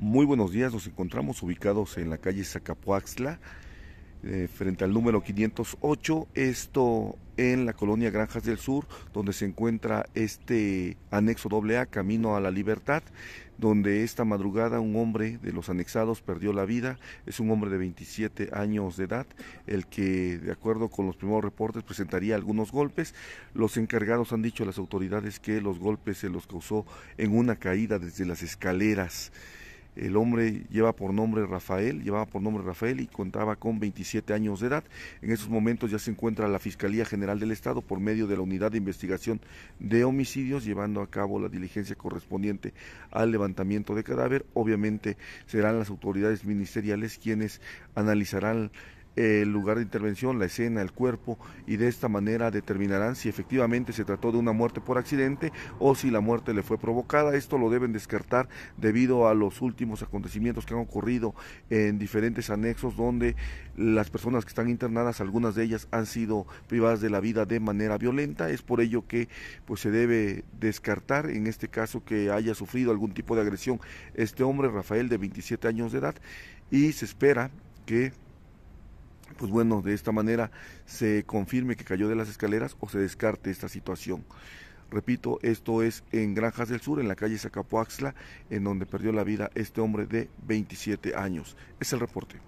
Muy buenos días, nos encontramos ubicados en la calle Zacapuaxla, eh, frente al número 508, esto en la colonia Granjas del Sur, donde se encuentra este anexo AA, Camino a la Libertad, donde esta madrugada un hombre de los anexados perdió la vida, es un hombre de 27 años de edad, el que de acuerdo con los primeros reportes presentaría algunos golpes, los encargados han dicho a las autoridades que los golpes se los causó en una caída desde las escaleras. El hombre lleva por nombre Rafael, llevaba por nombre Rafael y contaba con 27 años de edad. En esos momentos ya se encuentra la Fiscalía General del Estado por medio de la Unidad de Investigación de Homicidios llevando a cabo la diligencia correspondiente al levantamiento de cadáver. Obviamente serán las autoridades ministeriales quienes analizarán el lugar de intervención, la escena, el cuerpo y de esta manera determinarán si efectivamente se trató de una muerte por accidente o si la muerte le fue provocada. Esto lo deben descartar debido a los últimos acontecimientos que han ocurrido en diferentes anexos donde las personas que están internadas, algunas de ellas han sido privadas de la vida de manera violenta. Es por ello que pues se debe descartar en este caso que haya sufrido algún tipo de agresión este hombre, Rafael, de 27 años de edad, y se espera que pues bueno, de esta manera se confirme que cayó de las escaleras o se descarte esta situación. Repito, esto es en Granjas del Sur, en la calle Zacapuaxla, en donde perdió la vida este hombre de 27 años. Es el reporte.